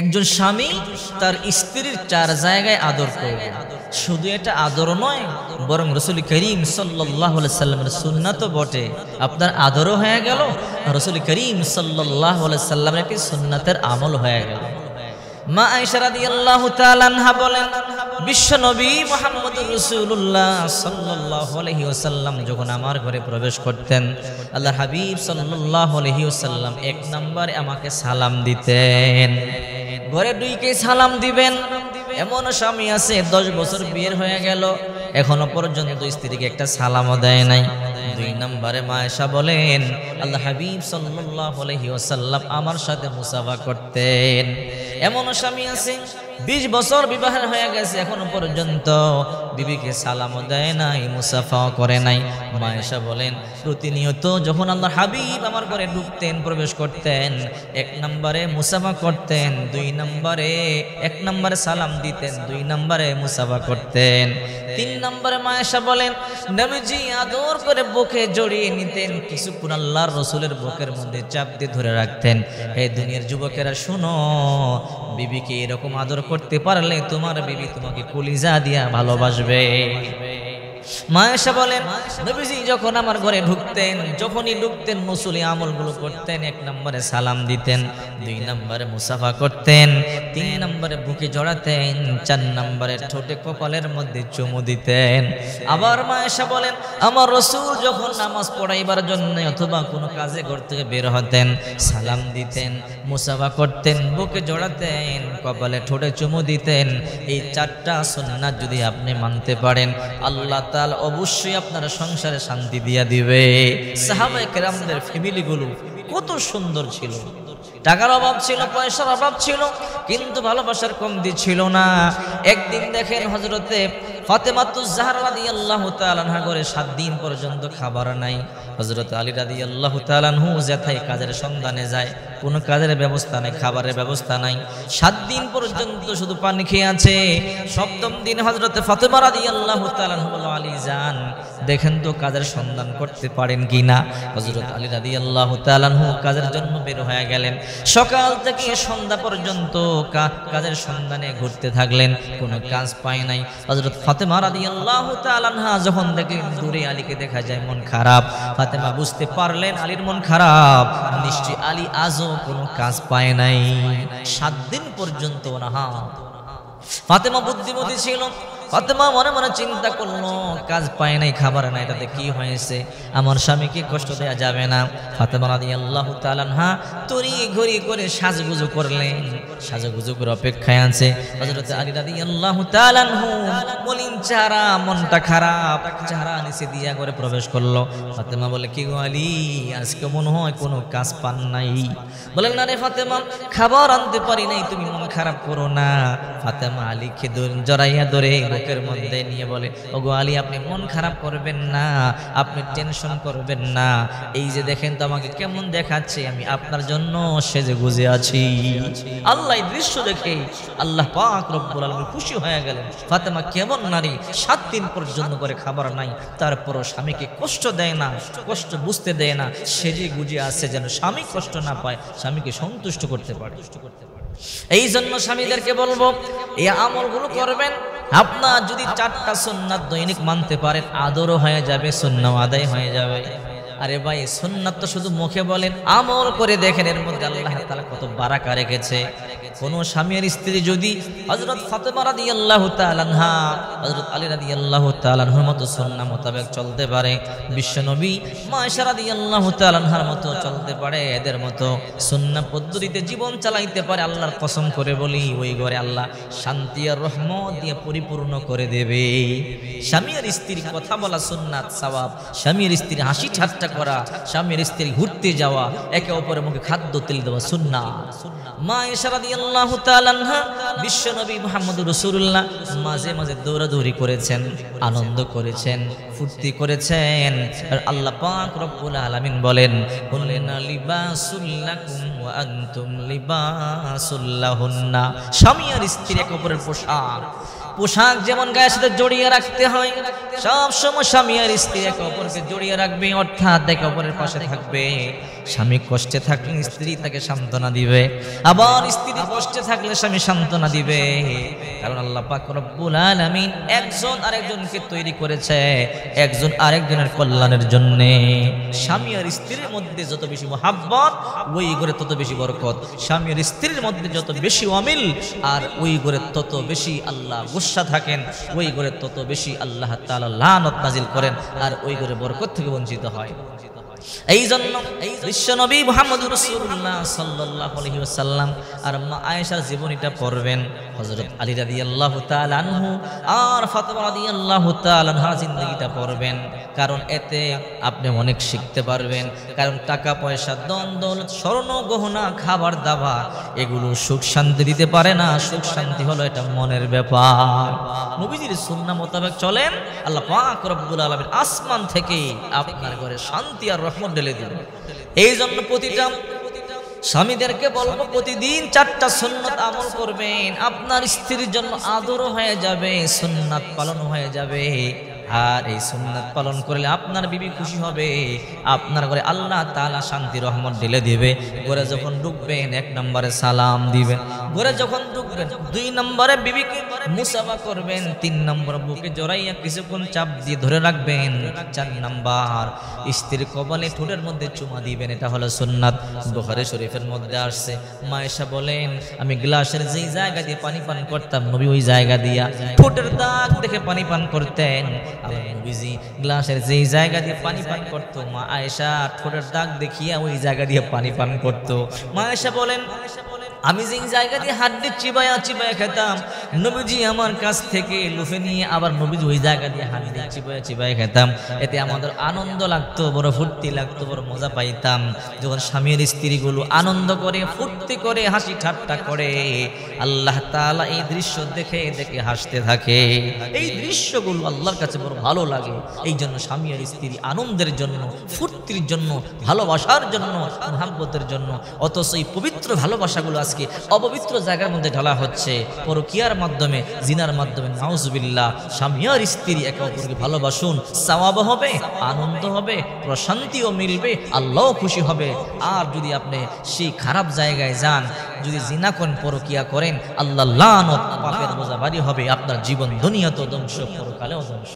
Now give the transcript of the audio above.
একজন স্বামী তার স্ত্রীর চার জায়গায় আদর করবে শুধু এটা আদর নয় বরং রসুল করিম সাল্লামের সুন্না তো বটে আপনার আদরও হয়ে গেল রসুল করিম সাল্লাহ সাল্লামের একটি সুন্নাতের আমল হয়ে গেল মা ওসাল্লাম যখন আমার ঘরে প্রবেশ করতেন আল্লাহ হাবিব ওসাল্লাম এক আমাকে সালাম দিতেন ঘরে ডুইকে সালাম দিবেন এমন স্বামী আছে দশ বছর বিয়ের হয়ে গেল এখনো পর্যন্ত স্ত্রীকে একটা সালামও দেয় নাই দুই নম্বরে মায়েশা বলেন আল্লাহ হাবিব সাল্লাসাল্লাম আমার সাথে মুসাফা করতেন এমন স্বামী আছে বিশ বছর বিবাহের হয়ে গেছে এখনো পর্যন্ত বিবিকে সালাম দেয় নাই মুসাফাও করে নাই মায়েশা বলেন প্রতিনিয়ত যখন আল্লাহ হাবিব আমার ঘরে ঢুকতেন প্রবেশ করতেন এক নম্বরে মুসাফা করতেন দুই নম্বরে এক নম্বরে সালাম দিতেন দুই নম্বরে মুসাফা করতেন তিন নম্বরে মায়েশা বলেন নবীজি আদর করে বুকে জড়িয়ে নিতেন কিছুক্ষণ আল্লাহর রসুলের বুকের মধ্যে চাপ দিয়ে ধরে রাখতেন এই দুনিয়ার যুবকেরা শুনো বিবিকে এরকম আদর করতে পারলে তোমার বিবি তোমাকে কলিজা দিয়া ভালোবাসবে way. মায়েশা বলেন নবীজি যখন আমার ঘরে ঢুকতেন যখনই ঢুকতেন মুসুলি আমলগুলো করতেন এক নম্বরে সালাম দিতেন দুই নম্বরে মুসাফা করতেন তিন নম্বরে বুকে জড়াতেন চার নম্বরে ঠোঁটে কপালের মধ্যে চুমু দিতেন আবার মায়েশা বলেন আমার রসুল যখন নামাজ পড়াইবার জন্য অথবা কোনো কাজে ঘর থেকে বের হতেন সালাম দিতেন মুসাফা করতেন বুকে জড়াতেন কপালে ঠোঁটে চুমু দিতেন এই চারটা সন্ন্যাস যদি আপনি মানতে পারেন আল্লাহ তাল অবশ্যই আপনার সংসারে শান্তি দিয়া দিবে সাহাবাই কেরামদের গুলো কত সুন্দর ছিল টাকার অভাব ছিল পয়সার অভাব ছিল কিন্তু ভালোবাসার কমতি ছিল না একদিন দেখেন হজরতে ফাতেমাতুজাহার রাদি আল্লাহ তালানহা করে সাত দিন পর্যন্ত খাবার হজরত আল্লাহ কাজের সন্ধানে যায় কাজের ব্যবস্থা খাবারের ব্যবস্থা নাই সাত দিন পর্যন্ত শুধু পানি খেয়ে আছে সপ্তম দিন হজরত ফাতেমা রাদি আল্লাহ আলী যান দেখেন তো কাজের সন্ধান করতে পারেন কিনা হজরত আলী রাদি আল্লাহ কাজের জন্য বের হয়ে গেলেন সকাল থেকে সন্ধ্যা পর্যন্ত কাজের সন্ধানে ঘুরতে থাকলেন কোনো কাজ পায় নাই হজরত ফাতেমা রাদি আল্লাহ আলানহা যখন দেখলেন দূরে আলীকে দেখা যায় মন খারাপ ফাতেমা বুঝতে পারলেন আলীর মন খারাপ নিশ্চয় আলী আজও কোনো কাজ পায় নাই সাত দিন পর্যন্ত না ফাতেমা বুদ্ধিমতী ছিল ফাতেমা মনে মনে চিন্তা করলো কাজ পায় নাই খাবার নাই তাতে কি হয়েছে আমার স্বামীকে কষ্ট দেয়া যাবে না ফাতেমা রাদি আল্লাহ তালানহা তরি ঘুরি করে সাজগুজু করলেন সাজগুজু করে অপেক্ষায় আছে হজরত আলী রাদি আল্লাহ বলিন চারা মনটা খারাপ চারা নিচে দিয়া করে প্রবেশ করলো ফাতেমা বলে কি গো আলী আজকে মনে হয় কোনো কাজ পান নাই বলেন না রে ফাতেমা খাবার আনতে পারি নাই তুমি মন খারাপ করো না ফাতেমা আলীকে জড়াইয়া ধরে বুকের মধ্যে নিয়ে বলে ওগো আলী আপনি মন খারাপ করবেন না আপনি টেনশন করবেন না এই যে দেখেন তো আমাকে কেমন দেখাচ্ছে আমি আপনার জন্য সেজে গুজে আছি আল্লাহ দৃশ্য দেখে আল্লাহ পাক রব্বুল আলমী খুশি হয়ে গেলেন ফাতেমা কেমন নারী সাত দিন পর্যন্ত করে খাবার নাই তারপরও স্বামীকে কষ্ট দেয় না কষ্ট বুঝতে দেয় না সেজে গুজে আছে যেন স্বামী কষ্ট না পায় স্বামীকে সন্তুষ্ট করতে পারে করতে পারে এই জন্য স্বামীদেরকে বলবো এই আমলগুলো করবেন আপনার যদি চারটা সুন্নাত দৈনিক মানতে পারেন আদরও হয়ে যাবে সুন্নাও আদায় হয়ে যাবে আরে ভাই সোননাথ তো শুধু মুখে বলেন আমল করে দেখেন এর মধ্যে আল্লাহ তালা কত বারাকা রেখেছে কোন স্বামীর স্ত্রী যদি হজরত ফাতেমা রাদি আল্লাহ হজরত আলী রাদি আল্লাহ মতো সন্না মোতাবেক চলতে পারে রাদি আল্লাহ মতো চলতে পারে এদের মতো সন্না পদ্ধতিতে জীবন চালাইতে পারে আল্লাহর কসম করে বলি ওই ঘরে আল্লাহ শান্তি আর রহম দিয়ে পরিপূর্ণ করে দেবে স্বামী আর স্ত্রীর কথা বলা সুন্নাত সবাব স্বামীর স্ত্রীর হাসি ঠাট্টা করা স্বামীর স্ত্রী ঘুরতে যাওয়া একে অপরের মুখে খাদ্য তেল দেওয়া সুন্না মা ইশারাদি আল্লাহ বিশ্ব নবী মোহাম্মদ রসুল্লাহ মাঝে মাঝে দৌড়াদৌড়ি করেছেন আনন্দ করেছেন ফুর্তি করেছেন আর আল্লাহ পাক রব্বুল আলামিন বলেন বললেন লিবাসুল্লাকুম ওয়া আনতুম স্বামী আর স্ত্রী এক অপরের পোশাক পোশাক যেমন গায়ের সাথে জড়িয়ে রাখতে হয় সব সময় স্বামী আর স্ত্রী একে অপরকে জড়িয়ে রাখবে অর্থাৎ একে অপরের পাশে থাকবে স্বামী কষ্টে থাকলে স্ত্রী তাকে সান্ত্বনা দিবে আবার স্ত্রী কষ্টে থাকলে স্বামী সান্ত্বনা দিবে কারণ আল্লাহ পাক রব্বুল আলামিন একজন আরেকজনকে তৈরি করেছে একজন আরেকজনের কল্যাণের জন্য স্বামী আর স্ত্রীর মধ্যে যত বেশি মোহাব্বত ওই ঘরে তত বেশি বরকত স্বামী আর স্ত্রীর মধ্যে যত বেশি অমিল আর ওই ঘরে তত বেশি আল্লাহ সমস্যা থাকেন ওই ঘরে তত বেশি আল্লাহ তালা লানত নাজিল করেন আর ওই ঘরে বরকত থেকে বঞ্চিত হয় এই জন্য বিশ্বনবী মোহাম্মদ রসুল্লাহ সাল্লাহ আলহিউসাল্লাম আর মা আয়েশার জীবনীটা পড়বেন হজরত আলী রাদি আল্লাহ আনহু আর ফাতেমা রাদি আল্লাহ আনহা জিন্দগিটা পড়বেন কারণ এতে আপনি অনেক শিখতে পারবেন কারণ টাকা পয়সা দ্বন্দ্ব স্বর্ণ গহনা খাবার দাবা এগুলো সুখ শান্তি দিতে পারে না সুখ শান্তি হলো এটা মনের ব্যাপার নবীজির সুন্না মোতাবেক চলেন আল্লাহ পাক রব্বুল আলমের আসমান থেকে আপনার ঘরে শান্তি আর রহমান ঢেলে দিন এই জন্য প্রতিটা স্বামীদেরকে বলবো প্রতিদিন চারটা সুন্নত আমল করবেন আপনার স্ত্রীর জন্য আদরও হয়ে যাবে সুন্নাত পালন হয়ে যাবে আর এই সুন্নাত পালন করলে আপনার বিবি খুশি হবে আপনার ঘরে আল্লাহ তালা শান্তি রহমত ঢেলে দেবে ঘরে যখন ঢুকবেন এক নম্বরে সালাম দিবেন ঘরে যখন ঢুকবেন দুই নম্বরে বিবিকে মুসাফা করবেন তিন নম্বর বুকে জড়াইয়া কিছুক্ষণ চাপ দিয়ে ধরে রাখবেন চার নাম্বার স্ত্রীর কপালে ঠোঁটের মধ্যে চুমা দিবেন এটা হলো সোননাথ বোহারে শরীফের মধ্যে আসছে মায়েশা বলেন আমি গ্লাসের যেই জায়গা দিয়ে পানি পান করতাম নবী ওই জায়গা দিয়া ঠোঁটের দাগ দেখে পানি পান করতেন নবীজি গ্লাসের যেই জায়গা দিয়ে পানি পান করতো মা আয়েশা ঠোঁটের দাগ দেখিয়া ওই জায়গা দিয়ে পানি পান করতো মায়েশা বলেন আমি যেই জায়গা দিয়ে হাত দিয়ে চিবায়া চিবায়া খেতাম নবীজি নবীজি আমার কাছ থেকে লুফে নিয়ে আবার নবীজি ওই জায়গা দিয়ে হাঁটি দিয়ে চিপাই চিপাই খেতাম এতে আমাদের আনন্দ লাগতো বড় ফুর্তি লাগতো বড় মজা পাইতাম যখন স্বামীর স্ত্রীগুলো আনন্দ করে ফুর্তি করে হাসি ঠাট্টা করে আল্লাহ তালা এই দৃশ্য দেখে দেখে হাসতে থাকে এই দৃশ্যগুলো আল্লাহর কাছে বড় ভালো লাগে এই জন্য স্বামী আর স্ত্রী আনন্দের জন্য ফুর্তির জন্য ভালোবাসার জন্য মহাব্বতের জন্য অথচ এই পবিত্র ভালোবাসাগুলো আজকে অপবিত্র জায়গার মধ্যে ঢালা হচ্ছে পরকিয়ার মাধ্যমে জিনার মাধ্যমে নাউজবিল্লা স্বামী আর স্ত্রী একে অপরকে ভালোবাসুন সবাব হবে আনন্দ হবে প্রশান্তিও মিলবে আল্লাহ খুশি হবে আর যদি আপনি সেই খারাপ জায়গায় যান যদি জিনা করেন পরকিয়া করেন আল্লাহ লানত পাপের বোঝা বাড়ি হবে আপনার জীবন দুনিয়া তো ধ্বংস পরকালেও ধ্বংস